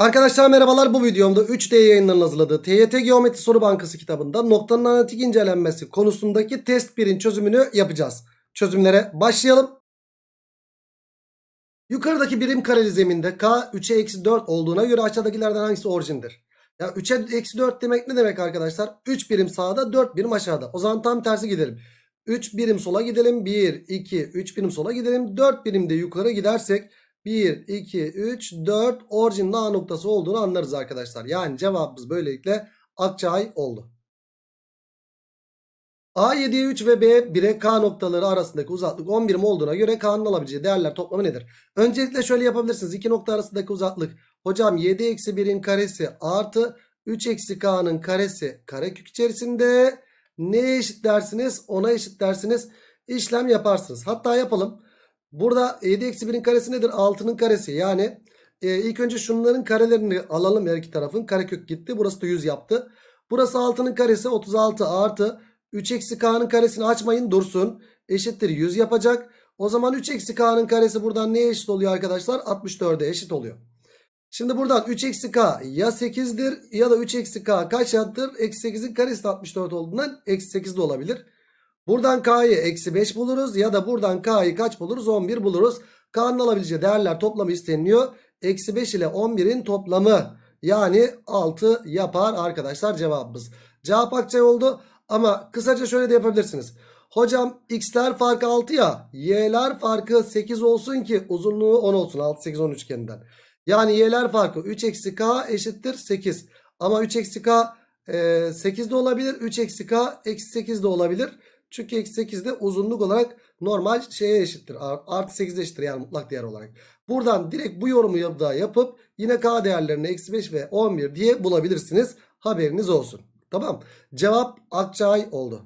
Arkadaşlar merhabalar bu videomda 3D yayınlarının hazırladığı TYT Geometri Soru Bankası kitabında noktanın analitik incelenmesi konusundaki test 1'in çözümünü yapacağız. Çözümlere başlayalım. Yukarıdaki birim kareli zeminde K 3'e eksi 4 olduğuna göre aşağıdakilerden hangisi orijindir? Ya 3'e eksi 4 demek ne demek arkadaşlar? 3 birim sağda 4 birim aşağıda. O zaman tam tersi gidelim. 3 birim sola gidelim. 1, 2, 3 birim sola gidelim. 4 birim de yukarı gidersek 1, 2, 3, 4 orijinin A noktası olduğunu anlarız arkadaşlar. Yani cevabımız böylelikle Akçay oldu. A 7'ye 3 ve B 1'e K noktaları arasındaki uzaklık 11 birim olduğuna göre K'nın alabileceği değerler toplamı nedir? Öncelikle şöyle yapabilirsiniz. 2 nokta arasındaki uzaklık. Hocam 7 eksi 1'in karesi artı 3 eksi K'nın karesi karekök içerisinde. Ne eşit dersiniz? Ona eşit dersiniz. İşlem yaparsınız. Hatta yapalım. Burada 7-1'in karesi nedir? 6'nın karesi. Yani e, ilk önce şunların karelerini alalım her iki tarafın. Karekök gitti. Burası da 100 yaptı. Burası 6'nın karesi 36 artı 3 eksi k'nın karesini açmayın dursun. Eşittir 100 yapacak. O zaman 3 eksi k'nın karesi buradan neye eşit oluyor arkadaşlar? 64'e eşit oluyor. Şimdi buradan 3 eksi k ya 8'dir ya da 3 eksi k kaç yattır? Eksi 8'in karesi 64 olduğundan eksi 8 de olabilir. Buradan K'yı eksi 5 buluruz ya da buradan K'yı kaç buluruz? 11 buluruz. K'nın alabileceği değerler toplamı isteniliyor. Eksi 5 ile 11'in toplamı yani 6 yapar arkadaşlar cevabımız. Cevap akçay oldu ama kısaca şöyle de yapabilirsiniz. Hocam x'ler farkı 6 ya y'ler farkı 8 olsun ki uzunluğu 10 olsun 6 8 10 üçgeninden. Yani y'ler farkı 3 eksi k eşittir 8 ama 3 eksi k e, 8 de olabilir 3 eksi k eksi 8 de olabilir. Çünkü eksi 8 de uzunluk olarak normal şeye eşittir. Artı 8 eşittir yani mutlak değer olarak. Buradan direkt bu yorumu da yapıp yine k değerlerini eksi 5 ve 11 diye bulabilirsiniz. Haberiniz olsun. Tamam. Cevap Akçay oldu.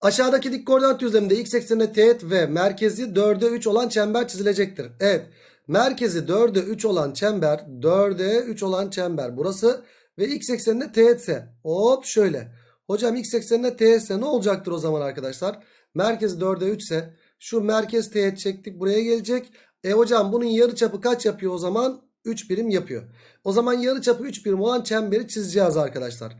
Aşağıdaki dik koordinat düzleminde x eksenine teğet ve merkezi 4'e 3 olan çember çizilecektir. Evet. Merkezi 4'e 3 olan çember 4'e 3 olan çember burası ve x eksenine teğetse hop şöyle. Hocam x ekseninde teğet ise ne olacaktır o zaman arkadaşlar? Merkezi 4'e 3 ise şu merkez T'ye çektik buraya gelecek. E hocam bunun yarı çapı kaç yapıyor o zaman? 3 birim yapıyor. O zaman yarı çapı 3 birim olan çemberi çizeceğiz arkadaşlar.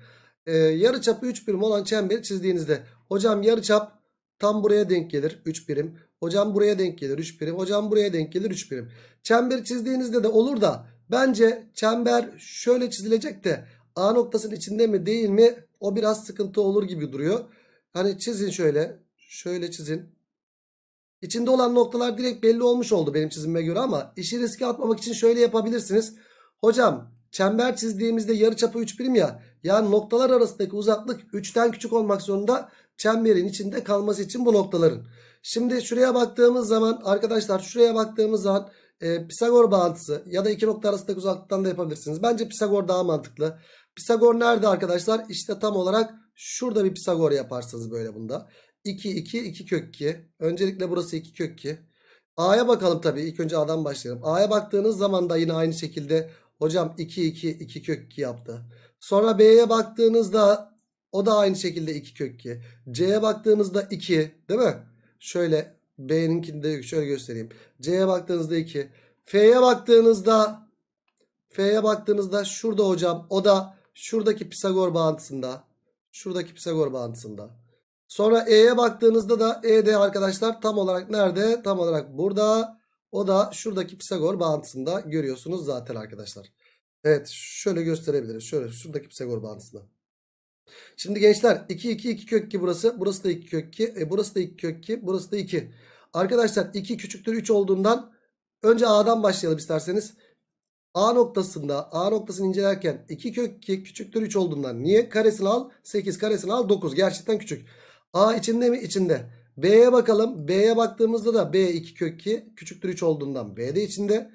Ee, yarı çapı 3 birim olan çemberi çizdiğinizde hocam yarı çap tam buraya denk gelir 3 birim. Hocam buraya denk gelir 3 birim. Hocam buraya denk gelir 3 birim. Çemberi çizdiğinizde de olur da bence çember şöyle çizilecek de A noktasının içinde mi değil mi o biraz sıkıntı olur gibi duruyor. Hani çizin şöyle. Şöyle çizin. İçinde olan noktalar direkt belli olmuş oldu benim çizime göre ama işi riske atmamak için şöyle yapabilirsiniz. Hocam çember çizdiğimizde yarı çapı 3 birim ya. Yani noktalar arasındaki uzaklık 3'ten küçük olmak zorunda çemberin içinde kalması için bu noktaların. Şimdi şuraya baktığımız zaman arkadaşlar şuraya baktığımız zaman e, Pisagor bağıntısı ya da iki nokta arasındaki uzaklıktan da yapabilirsiniz. Bence Pisagor daha mantıklı. Pisagor nerede arkadaşlar? İşte tam olarak şurada bir Pisagor yaparsınız böyle bunda. 2, 2, 2 kök 2. Öncelikle burası 2 kök 2. A'ya bakalım tabii. İlk önce A'dan başlayalım. A'ya baktığınız zaman da yine aynı şekilde hocam 2, 2, 2 kök 2 yaptı. Sonra B'ye baktığınızda o da aynı şekilde 2 kök 2. C'ye baktığınızda 2 değil mi? Şöyle B'ninkini de şöyle göstereyim. C'ye baktığınızda 2. F'ye baktığınızda F'ye baktığınızda şurada hocam o da şuradaki Pisagor bağıntısında. Şuradaki Pisagor bağıntısında. Sonra E'ye baktığınızda da E'de arkadaşlar tam olarak nerede? Tam olarak burada. O da şuradaki Pisagor bağıntısında görüyorsunuz zaten arkadaşlar. Evet şöyle gösterebiliriz. Şöyle şuradaki Pisagor bağıntısında. Şimdi gençler 2 2 2 kök ki burası. Burası da 2 kök ki, E, burası da 2 kök ki, Burası da 2. Arkadaşlar 2 küçüktür 3 olduğundan önce A'dan başlayalım isterseniz. A noktasında A noktasını incelerken 2 kök 2 küçüktür 3 olduğundan niye? Karesini al 8 karesini al 9 gerçekten küçük. A içinde mi? içinde B'ye bakalım. B'ye baktığımızda da B 2 kök 2 küçüktür 3 olduğundan B de içinde.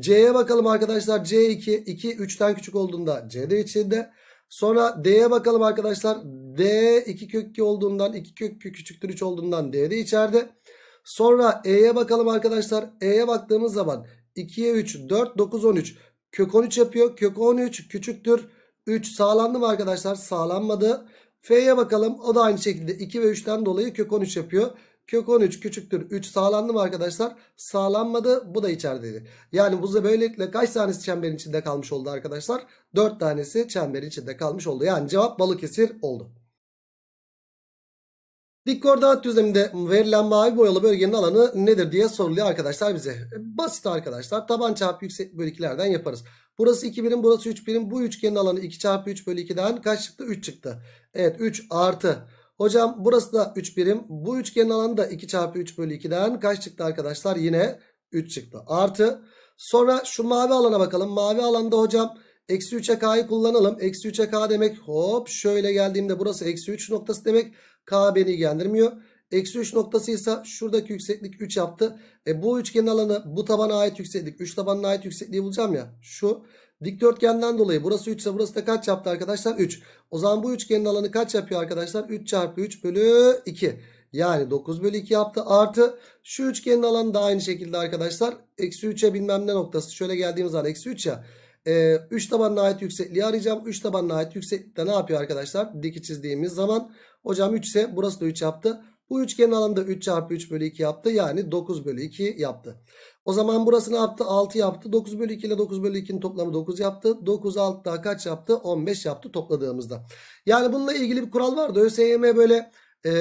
C'ye bakalım arkadaşlar. C 2 2 3'ten küçük olduğunda C de içinde. Sonra D'ye bakalım arkadaşlar. D 2 kök 2 olduğundan 2 kök 2 küçüktür 3 olduğundan D de içeride. Sonra E'ye bakalım arkadaşlar. E'ye baktığımız zaman 2'ye 3 4 9 13 kök 13 yapıyor. Kök 13 küçüktür. 3 sağlandı mı arkadaşlar? Sağlanmadı. F'ye bakalım. O da aynı şekilde 2 ve 3'ten dolayı kök 13 yapıyor. Kök 13 küçüktür. 3 sağlandı mı arkadaşlar? Sağlanmadı. Bu da içerideydi. Yani bu da böylelikle kaç tanesi çemberin içinde kalmış oldu arkadaşlar? 4 tanesi çemberin içinde kalmış oldu. Yani cevap balık Balıkesir oldu. Dik koordinat düzleminde verilen mavi boyalı bölgenin alanı nedir diye soruluyor arkadaşlar bize. E, basit arkadaşlar. Taban çarpı yüksek bölüklerden yaparız. Burası 2 birim, burası 3 birim. Bu üçgenin alanı 2 çarpı 3 bölü 2'den kaç çıktı? 3 çıktı. Evet 3 artı. Hocam burası da 3 birim. Bu üçgenin alanı da 2 çarpı 3 bölü 2'den kaç çıktı arkadaşlar? Yine 3 çıktı. Artı. Sonra şu mavi alana bakalım. Mavi alanda hocam eksi 3'e k'yı kullanalım. Eksi 3'e k demek hop şöyle geldiğimde burası eksi 3 noktası demek. K beni ilgilendirmiyor. Eksi 3 noktası ise şuradaki yükseklik 3 yaptı. E bu üçgenin alanı bu tabana ait yükseklik. 3 tabanına ait yüksekliği bulacağım ya. Şu dikdörtgenden dolayı burası 3 ise burası da kaç yaptı arkadaşlar? 3. O zaman bu üçgenin alanı kaç yapıyor arkadaşlar? 3 çarpı 3 bölü 2. Yani 9 bölü 2 yaptı. Artı şu üçgenin alanı da aynı şekilde arkadaşlar. Eksi 3'e bilmem ne noktası. Şöyle geldiğimiz zaman eksi 3 ya. E, ee, 3 tabanına ait yüksekliği arayacağım. 3 tabanına ait yükseklikte ne yapıyor arkadaşlar? Diki çizdiğimiz zaman hocam 3 ise burası da 3 yaptı. Bu üçgenin alanı da 3 çarpı 3 bölü 2 yaptı. Yani 9 bölü 2 yaptı. O zaman burası ne yaptı? 6 yaptı. 9 bölü 2 ile 9 bölü 2'nin toplamı 9 yaptı. 9 6 daha kaç yaptı? 15 yaptı topladığımızda. Yani bununla ilgili bir kural vardı. ÖSYM böyle e,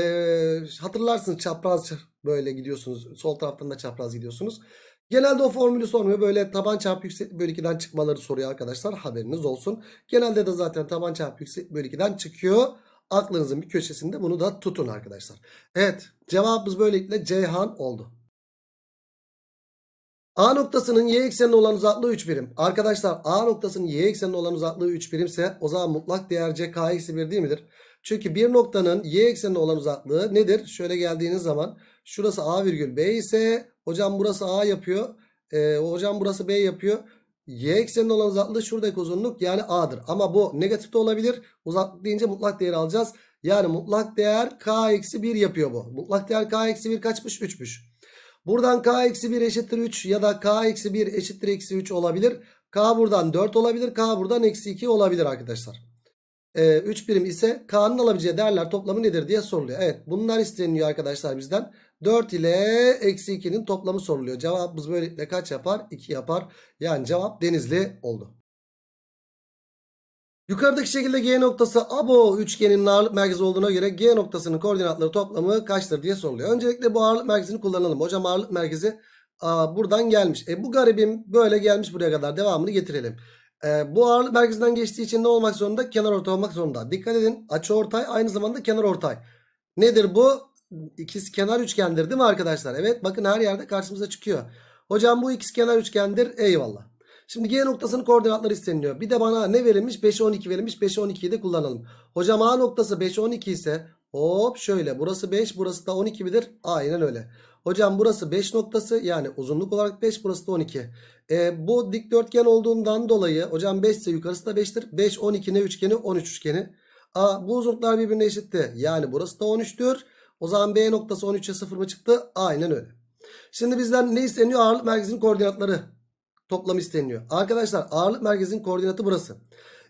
hatırlarsınız çapraz böyle gidiyorsunuz. Sol taraftan da çapraz gidiyorsunuz. Genelde o formülü sormuyor. Böyle taban çarpı yükseklik bölü 2'den çıkmaları soruyor arkadaşlar. Haberiniz olsun. Genelde de zaten taban çarpı yükseklik bölü 2'den çıkıyor. Aklınızın bir köşesinde bunu da tutun arkadaşlar. Evet cevabımız böylelikle Ceyhan oldu. A noktasının y eksenine olan uzaklığı 3 birim. Arkadaşlar A noktasının y eksenine olan uzaklığı 3 birimse o zaman mutlak değer c k eksi 1 değil midir? Çünkü bir noktanın y eksenine olan uzaklığı nedir? Şöyle geldiğiniz zaman şurası A virgül B ise Hocam burası A yapıyor. E, hocam burası B yapıyor. Y ekseninde olan uzaklığı şuradaki uzunluk yani A'dır. Ama bu negatif de olabilir. Uzaklık deyince mutlak değer alacağız. Yani mutlak değer K eksi 1 yapıyor bu. Mutlak değer K eksi 1 kaçmış? 3'müş. Buradan K eksi 1 eşittir 3 ya da K eksi 1 eşittir eksi 3 olabilir. K buradan 4 olabilir. K buradan eksi 2 olabilir arkadaşlar. Ee, 3 birim ise K'nın alabileceği değerler toplamı nedir diye soruluyor. Evet bunlar isteniyor arkadaşlar bizden. 4 ile eksi 2'nin toplamı soruluyor. Cevabımız böylelikle kaç yapar? 2 yapar. Yani cevap denizli oldu. Yukarıdaki şekilde G noktası abo üçgeninin ağırlık merkezi olduğuna göre G noktasının koordinatları toplamı kaçtır diye soruluyor. Öncelikle bu ağırlık merkezini kullanalım. Hocam ağırlık merkezi aa, buradan gelmiş. E bu garibim böyle gelmiş buraya kadar devamını getirelim. E, bu ağırlık merkezinden geçtiği için ne olmak zorunda? Kenar ortay olmak zorunda. Dikkat edin açı ortay aynı zamanda kenar ortay. Nedir bu? ikiz kenar üçgendir değil mi arkadaşlar? Evet bakın her yerde karşımıza çıkıyor. Hocam bu ikiz kenar üçgendir. Eyvallah. Şimdi G noktasının koordinatları isteniliyor. Bir de bana ne verilmiş? 5 12 verilmiş. 5 12'yi de kullanalım. Hocam A noktası 5 12 ise hop şöyle. Burası 5 burası da 12 midir? Aynen öyle. Hocam burası 5 noktası yani uzunluk olarak 5 burası da 12. E, bu dikdörtgen olduğundan dolayı hocam 5 ise yukarısı da 5'tir. 5 12 ne üçgeni 13 üçgeni. A, bu uzunluklar birbirine eşitti. Yani burası da 13'tür. O zaman B noktası 13'e 0 mı çıktı? Aynen öyle. Şimdi bizden ne isteniyor? Ağırlık merkezinin koordinatları toplamı isteniyor. Arkadaşlar ağırlık merkezinin koordinatı burası.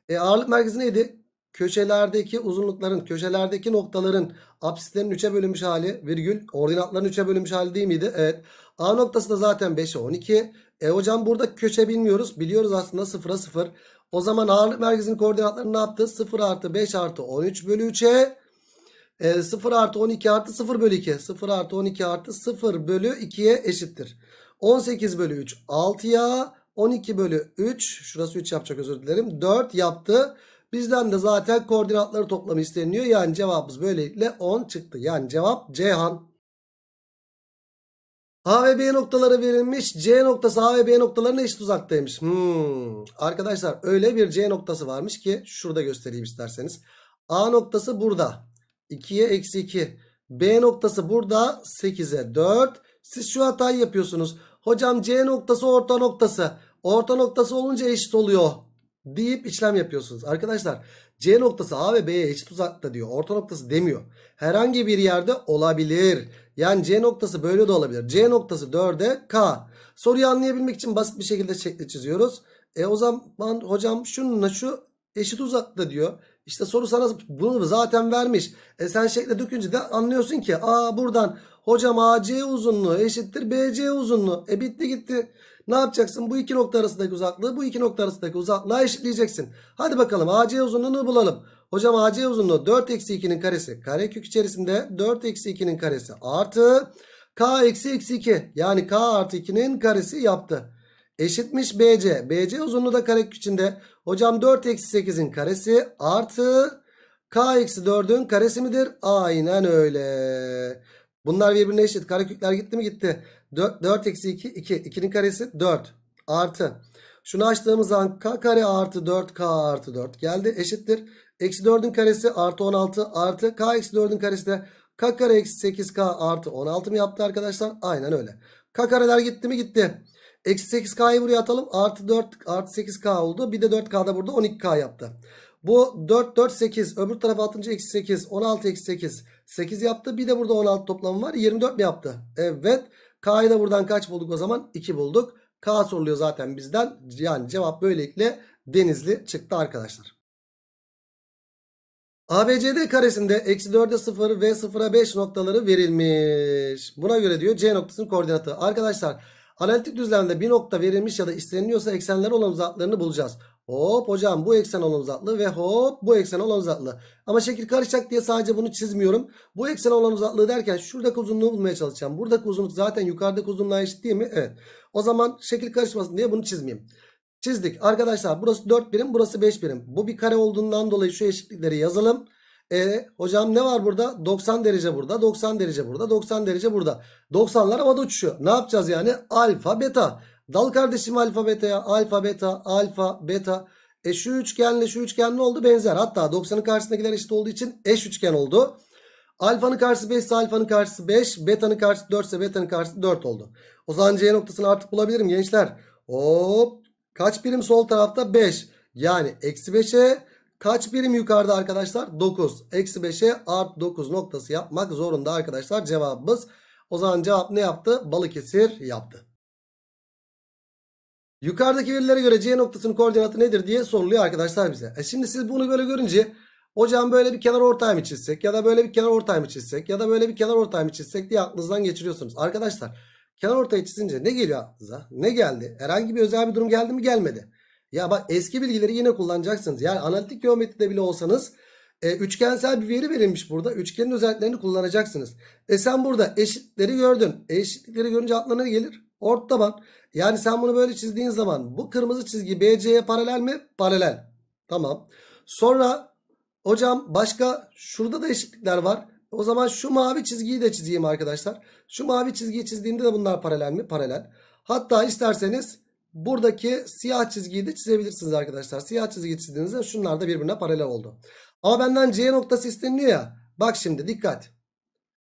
E, ağırlık merkezi neydi? Köşelerdeki uzunlukların, köşelerdeki noktaların apsislerin 3'e bölünmüş hali virgül ordinatların 3'e bölünmüş hali değil miydi? Evet. A noktası da zaten 5'e 12. E hocam burada köşe bilmiyoruz. Biliyoruz aslında 0'a 0. O zaman ağırlık merkezinin koordinatları ne yaptı? 0 artı 5 artı 13 bölü 3'e e, 0 artı 12 artı 0 bölü 2. 0 artı 12 artı 0 bölü 2'ye eşittir. 18 bölü 3 6'ya 12 bölü 3 şurası 3 yapacak özür dilerim 4 yaptı. Bizden de zaten koordinatları toplamı isteniyor. Yani cevabımız böylelikle 10 çıktı. Yani cevap Ceyhan. A ve B noktaları verilmiş. C noktası A ve B noktalarına eşit uzaktaymış. Hmm. Arkadaşlar öyle bir C noktası varmış ki şurada göstereyim isterseniz. A noktası burada. 2'ye eksi 2. B noktası burada 8'e 4. Siz şu hatayı yapıyorsunuz. Hocam C noktası orta noktası. Orta noktası olunca eşit oluyor deyip işlem yapıyorsunuz. Arkadaşlar C noktası A ve B'ye eşit uzakta diyor. Orta noktası demiyor. Herhangi bir yerde olabilir. Yani C noktası böyle de olabilir. C noktası 4'e K. Soruyu anlayabilmek için basit bir şekilde şekli çiziyoruz. E o zaman hocam şununla şu eşit uzakta diyor. İşte soru sana bunu zaten vermiş. E sen şekle dökünce de anlıyorsun ki a buradan hocam AC uzunluğu eşittir BC uzunluğu. E bitti gitti. Ne yapacaksın? Bu iki nokta arasındaki uzaklığı bu iki nokta arasındaki uzaklığa eşitleyeceksin. Hadi bakalım AC uzunluğunu bulalım. Hocam AC uzunluğu 4 eksi 2'nin karesi. Karekök içerisinde 4 eksi 2'nin karesi artı K eksi eksi 2 yani K artı 2'nin karesi yaptı. Eşitmiş BC. BC uzunluğu da karekök içinde. Hocam 4 eksi 8'in karesi artı k eksi 4'ün karesi midir? Aynen öyle. Bunlar birbirine eşit. Karekökler gitti mi? Gitti. 4 eksi 2 2. 2'nin karesi 4 artı. Şunu açtığımız an k kare artı 4k artı 4 geldi. Eşittir. Eksi 4'ün karesi artı 16 artı k eksi 4'ün karesi de k kare eksi 8k artı 16 mı yaptı arkadaşlar? Aynen öyle. K kareler gitti mi? Gitti. Eksi 8K'yı buraya atalım. Artı 4 artı 8K oldu. Bir de 4 k'da burada 12K yaptı. Bu 4 4 8 öbür tarafa atınca eksi 8 16 eksi 8 8 yaptı. Bir de burada 16 toplamı var. 24 mi yaptı? Evet. K'yı da buradan kaç bulduk o zaman? 2 bulduk. K soruluyor zaten bizden. Yani cevap böylelikle denizli çıktı arkadaşlar. ABCD karesinde eksi 4'e 0 ve 0'a 5 noktaları verilmiş. Buna göre diyor C noktasının koordinatı. Arkadaşlar Analitik düzlemde bir nokta verilmiş ya da isteniliyorsa eksenler olan uzaklarını bulacağız. Hop hocam bu eksen olan uzaklığı ve hop bu eksen olan uzaklığı. Ama şekil karışacak diye sadece bunu çizmiyorum. Bu eksen olan uzaklığı derken şuradaki uzunluğu bulmaya çalışacağım. Buradaki uzunluk zaten yukarıdaki uzunluğa eşit değil mi? Evet. O zaman şekil karışmasın diye bunu çizmeyeyim. Çizdik. Arkadaşlar burası 4 birim burası 5 birim. Bu bir kare olduğundan dolayı şu eşitlikleri yazalım. E hocam ne var burada? 90 derece burada, 90 derece burada, 90 derece burada. 90'lar havada uçuşuyor. Ne yapacağız yani? Alfa, beta. Dal kardeşim alfa, ya Alfa, beta, alfa, beta. E şu üçgenle şu üçgen ne oldu? Benzer. Hatta 90'ın karşısındakiler eşit olduğu için eş üçgen oldu. Alfanın karşısı 5 ise alfanın karşısı 5. Betanın karşısı 4 ise betanın karşısı 4 oldu. O zaman C noktasını artık bulabilirim gençler. Hop. Kaç birim sol tarafta? 5. Yani eksi 5'e Kaç birim yukarıda arkadaşlar? 9. Eksi 5'e art 9 noktası yapmak zorunda arkadaşlar cevabımız. O zaman cevap ne yaptı? Balıkesir yaptı. Yukarıdaki verilere göre C noktasının koordinatı nedir diye soruluyor arkadaşlar bize. E şimdi siz bunu böyle görünce hocam böyle bir kenar ortay mı çizsek ya da böyle bir kenar ortay mı çizsek ya da böyle bir kenar ortay mı çizsek diye aklınızdan geçiriyorsunuz. Arkadaşlar kenar ortayı çizince ne geliyor aklınıza? Ne geldi? Herhangi bir özel bir durum geldi mi gelmedi. Ya bak eski bilgileri yine kullanacaksınız. Yani analitik geometride bile olsanız e, üçgensel bir veri verilmiş burada. Üçgenin özelliklerini kullanacaksınız. E sen burada eşitleri gördün. E eşitlikleri görünce aklına gelir? Ort taban. Yani sen bunu böyle çizdiğin zaman bu kırmızı çizgi BC'ye paralel mi? Paralel. Tamam. Sonra hocam başka şurada da eşitlikler var. O zaman şu mavi çizgiyi de çizeyim arkadaşlar. Şu mavi çizgiyi çizdiğimde de bunlar paralel mi? Paralel. Hatta isterseniz buradaki siyah çizgiyi de çizebilirsiniz arkadaşlar. Siyah çizgi çizdiğinizde şunlar da birbirine paralel oldu. Ama benden C noktası isteniliyor ya. Bak şimdi dikkat.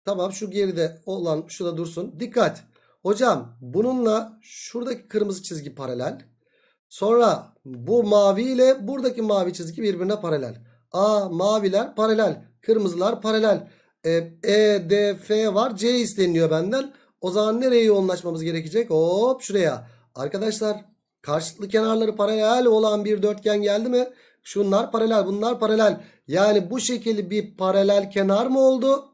Tamam şu geride olan şurada dursun. Dikkat. Hocam bununla şuradaki kırmızı çizgi paralel. Sonra bu mavi ile buradaki mavi çizgi birbirine paralel. A maviler paralel. Kırmızılar paralel. E, e D, F var. C isteniliyor benden. O zaman nereye yoğunlaşmamız gerekecek? Hop şuraya. Arkadaşlar karşılıklı kenarları paralel olan bir dörtgen geldi mi? Şunlar paralel bunlar paralel. Yani bu şekilde bir paralel kenar mı oldu?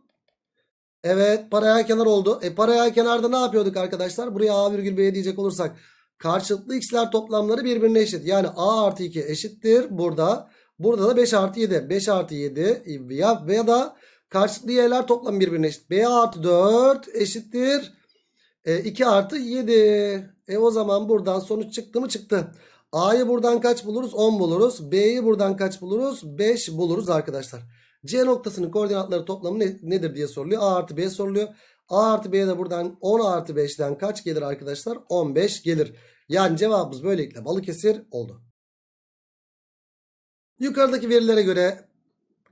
Evet paralel kenar oldu. E paralel kenarda ne yapıyorduk arkadaşlar? Buraya A virgül B diyecek olursak. Karşılıklı x'ler toplamları birbirine eşit. Yani A artı 2 eşittir burada. Burada da 5 artı 7. 5 artı 7 ya, veya da karşılıklı y'ler toplamı birbirine eşit. B artı 4 eşittir. E, 2 artı 7. E o zaman buradan sonuç çıktı mı çıktı. A'yı buradan kaç buluruz? 10 buluruz. B'yi buradan kaç buluruz? 5 buluruz arkadaşlar. C noktasının koordinatları toplamı ne, nedir diye soruluyor. A artı B soruluyor. A artı B'ye de buradan 10 artı 5'ten kaç gelir arkadaşlar? 15 gelir. Yani cevabımız böylelikle Balıkesir oldu. Yukarıdaki verilere göre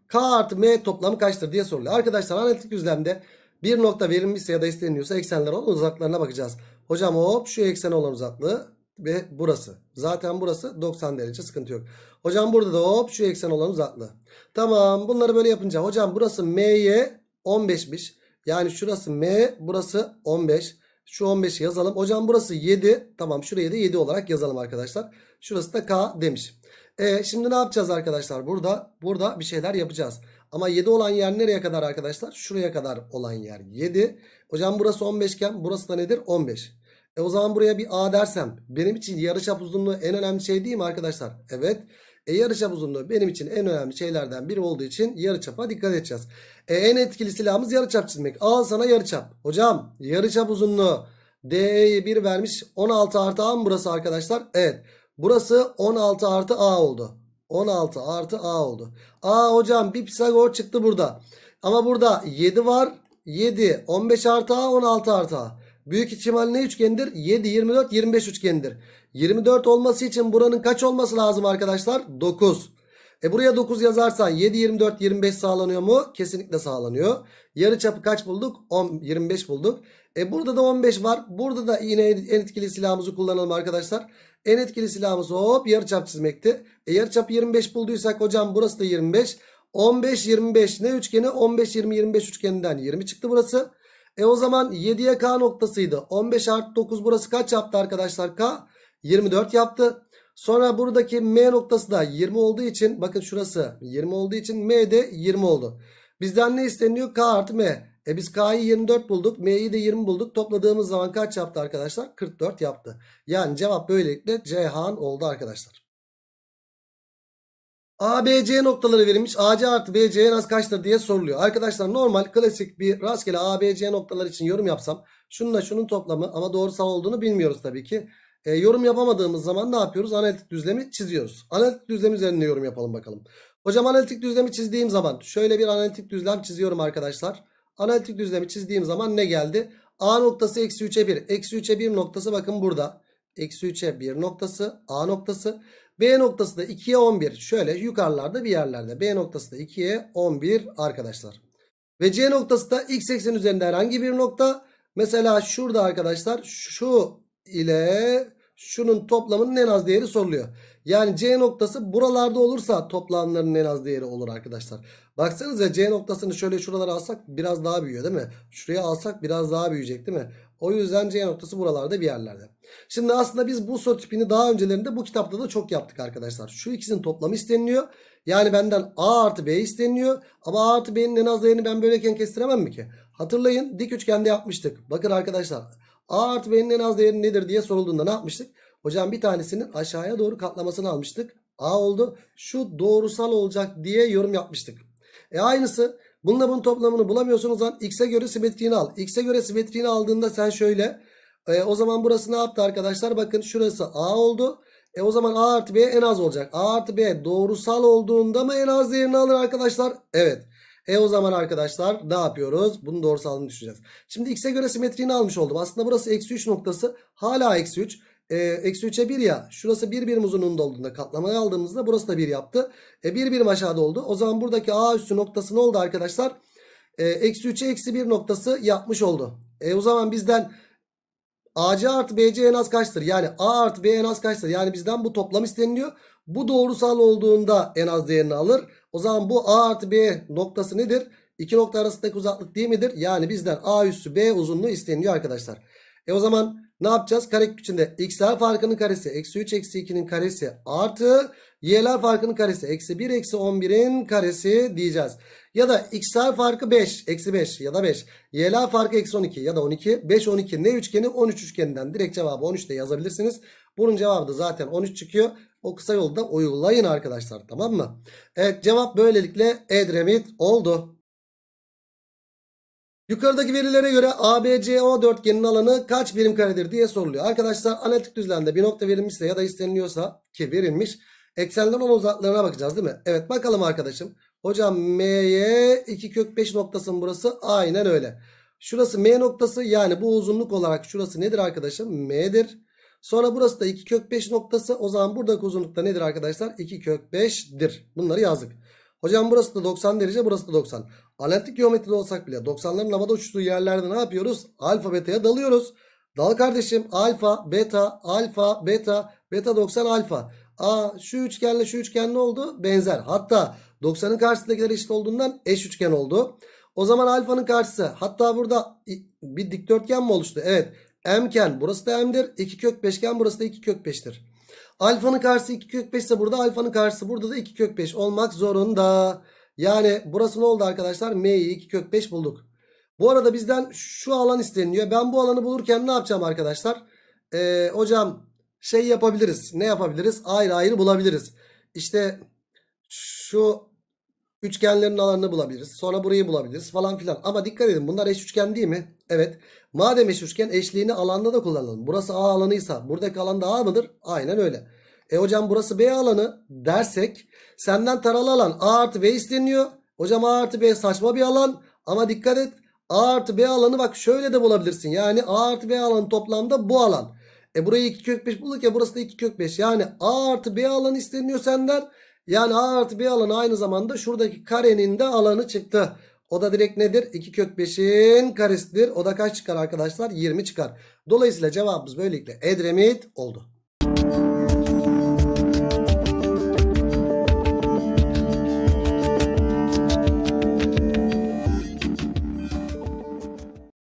K artı M toplamı kaçtır diye soruluyor. Arkadaşlar analitik düzlemde bir nokta verilmişse ya da isteniyorsa eksenler olan uzaklarına bakacağız. Hocam hop şu eksen olan uzaklığı ve burası. Zaten burası 90 derece sıkıntı yok. Hocam burada da hop şu eksen olan uzaklığı. Tamam bunları böyle yapınca hocam burası M'ye 15'miş. Yani şurası M burası 15. Şu 15'i yazalım. Hocam burası 7. Tamam şuraya da 7 olarak yazalım arkadaşlar. Şurası da K demiş. E, şimdi ne yapacağız arkadaşlar? Burada burada bir şeyler yapacağız. Ama 7 olan yer nereye kadar arkadaşlar? Şuraya kadar olan yer 7. Hocam burası 15 iken burası da nedir? 15. E o zaman buraya bir A dersem benim için yarıçap uzunluğu en önemli şey değil mi arkadaşlar? Evet. E yarıçap uzunluğu benim için en önemli şeylerden biri olduğu için yarıçapa dikkat edeceğiz. E en etkili silahımız yarıçap çizmek. A sana yarıçap. Hocam yarıçap uzunluğu DE'yi 1 vermiş. 16 artı A mı burası arkadaşlar? Evet. Burası 16 artı A oldu. 16 artı A oldu. A hocam bir Pisagor çıktı burada. Ama burada 7 var. 7 15 artı A 16 artı A. Büyük ihtimal ne üçgendir? 7 24 25 üçgendir. 24 olması için buranın kaç olması lazım arkadaşlar? 9. E buraya 9 yazarsan 7 24 25 sağlanıyor mu? Kesinlikle sağlanıyor. Yarı çapı kaç bulduk? 10 25 bulduk. E burada da 15 var. Burada da yine en etkili silahımızı kullanalım arkadaşlar. En etkili silahımız hop yarıçap çizmekti. E yarıçap 25 bulduysak hocam burası da 25. 15 25 ne üçgeni? 15 20 25 üçgeninden 20 çıktı burası. E o zaman 7'ye K noktasıydı. 15 artı 9 burası kaç yaptı arkadaşlar? K 24 yaptı. Sonra buradaki M noktası da 20 olduğu için bakın şurası 20 olduğu için M de 20 oldu. Bizden ne isteniyor? K artı M. E biz K'yı 24 bulduk. M'yi de 20 bulduk. Topladığımız zaman kaç yaptı arkadaşlar? 44 yaptı. Yani cevap böylelikle Cihan oldu arkadaşlar. A, B, ABC noktaları verilmiş. A, C artı B, BC en az kaçtır diye soruluyor. Arkadaşlar normal klasik bir rastgele A, B, ABC noktalar için yorum yapsam. Şununla şunun toplamı ama doğrusal olduğunu bilmiyoruz tabii ki. E, yorum yapamadığımız zaman ne yapıyoruz? Analitik düzlemi çiziyoruz. Analitik düzlem üzerinde yorum yapalım bakalım. Hocam analitik düzlemi çizdiğim zaman şöyle bir analitik düzlem çiziyorum arkadaşlar. Analitik düzlemi çizdiğim zaman ne geldi? A noktası eksi 3'e 1. Eksi 3'e 1 noktası bakın burada. Eksi 3'e 1 noktası A noktası. B noktası da 2'ye 11. Şöyle yukarılarda bir yerlerde. B noktası da 2'ye 11 arkadaşlar. Ve C noktası da x eksen üzerinde herhangi bir nokta. Mesela şurada arkadaşlar şu ile şunun toplamının en az değeri soruluyor. Yani C noktası buralarda olursa toplamların en az değeri olur arkadaşlar. Baksanıza C noktasını şöyle şuralara alsak biraz daha büyüyor değil mi? Şuraya alsak biraz daha büyüyecek değil mi? O yüzden C noktası buralarda bir yerlerde. Şimdi aslında biz bu soru tipini daha öncelerinde bu kitapta da çok yaptık arkadaşlar. Şu ikisinin toplamı isteniliyor. Yani benden A artı B isteniliyor. Ama A artı B'nin en az değerini ben böyleyken kestiremem mi ki? Hatırlayın dik üçgende yapmıştık. Bakın arkadaşlar A artı B'nin en az değeri nedir diye sorulduğunda ne yapmıştık? Hocam bir tanesinin aşağıya doğru katlamasını almıştık. A oldu. Şu doğrusal olacak diye yorum yapmıştık. E aynısı bununla bunun toplamını bulamıyorsunuz lan. X'e göre simetriğini al. X'e göre simetriğini aldığında sen şöyle. E, o zaman burası ne yaptı arkadaşlar? Bakın şurası A oldu. E o zaman A artı B en az olacak. A artı B doğrusal olduğunda mı en az değerini alır arkadaşlar? Evet. E o zaman arkadaşlar ne yapıyoruz? Bunun doğrusalını düşeceğiz. Şimdi x'e göre simetriğini almış oldum. Aslında burası eksi 3 noktası. Hala eksi 3. E, eksi 3'e 1 ya. Şurası 1 bir birim uzunluğunda olduğunda katlamayı aldığımızda burası da 1 yaptı. E 1 bir birim aşağıda oldu. O zaman buradaki A üstü noktası ne oldu arkadaşlar? E, eksi 3'e eksi 1 noktası yapmış oldu. E o zaman bizden AC artı BC en az kaçtır? Yani A artı B en az kaçtır? Yani bizden bu toplam isteniliyor. Bu doğrusal olduğunda en az değerini alır. O zaman bu A artı B noktası nedir? İki nokta arasındaki uzaklık değil midir? Yani bizden A üssü B uzunluğu isteniyor arkadaşlar. E o zaman ne yapacağız? Karek içinde x'ler farkının karesi eksi 3 eksi 2'nin karesi artı y'ler farkının karesi eksi 1 eksi 11'in karesi diyeceğiz. Ya da x'ler farkı 5 eksi 5 ya da 5 y'ler farkı eksi 12 ya da 12 5 12 ne üçgeni 13 üçgeninden direkt cevabı 13'te yazabilirsiniz. Bunun cevabı da zaten 13 çıkıyor. O kısa yolda uygulayın arkadaşlar tamam mı? Evet cevap böylelikle Edremit oldu. Yukarıdaki verilere göre ABCO dörtgenin alanı kaç birim karedir diye soruluyor. Arkadaşlar analitik düzlemde bir nokta verilmişse ya da isteniliyorsa ki verilmiş eksenden olan uzaklarına bakacağız değil mi? Evet bakalım arkadaşım. Hocam M'ye 2 kök 5 noktası burası? Aynen öyle. Şurası M noktası yani bu uzunluk olarak şurası nedir arkadaşım? M'dir. Sonra burası da 2 kök 5 noktası. O zaman buradaki uzunlukta nedir arkadaşlar? 2 kök 5'dir. Bunları yazdık. Hocam burası da 90 derece burası da 90. Analitik geometride olsak bile 90'ların havada uçtuğu yerlerde ne yapıyoruz? Alfa beta'ya dalıyoruz. Dal kardeşim alfa beta alfa beta beta 90 alfa. Aa şu üçgenle şu üçgen ne oldu? Benzer. Hatta 90'ın karşısındakiler eşit olduğundan eş üçgen oldu. O zaman alfanın karşısı hatta burada bir dikdörtgen mi oluştu? Evet M'ken burası da M'dir. 2 kök 5'ken burası da 2 kök 5'tir. Alfanın karşısı 2 kök 5 ise burada alfanın karşısı burada da 2 kök 5 olmak zorunda. Yani burası ne oldu arkadaşlar? M'yi 2 kök 5 bulduk. Bu arada bizden şu alan isteniyor. Ben bu alanı bulurken ne yapacağım arkadaşlar? Ee, hocam şey yapabiliriz. Ne yapabiliriz? Ayrı ayrı bulabiliriz. İşte şu üçgenlerin alanını bulabiliriz. Sonra burayı bulabiliriz falan filan. Ama dikkat edin bunlar eş üçgen değil mi? Evet. Madem eş üçgen eşliğini alanda da kullanalım. Burası A alanıysa buradaki alanda A mıdır? Aynen öyle. E hocam burası B alanı dersek senden taralı alan A artı B isteniyor. Hocam A artı B saçma bir alan ama dikkat et A artı B alanı bak şöyle de bulabilirsin. Yani A artı B alanı toplamda bu alan. E burayı 2 kök 5 bulduk ya burası da 2 kök 5. Yani A artı B alanı isteniyor senden. Yani A artı B alanı aynı zamanda şuradaki karenin de alanı çıktı. O da direkt nedir? 2 kök 5'in karesidir. O da kaç çıkar arkadaşlar? 20 çıkar. Dolayısıyla cevabımız böylelikle Edremit oldu.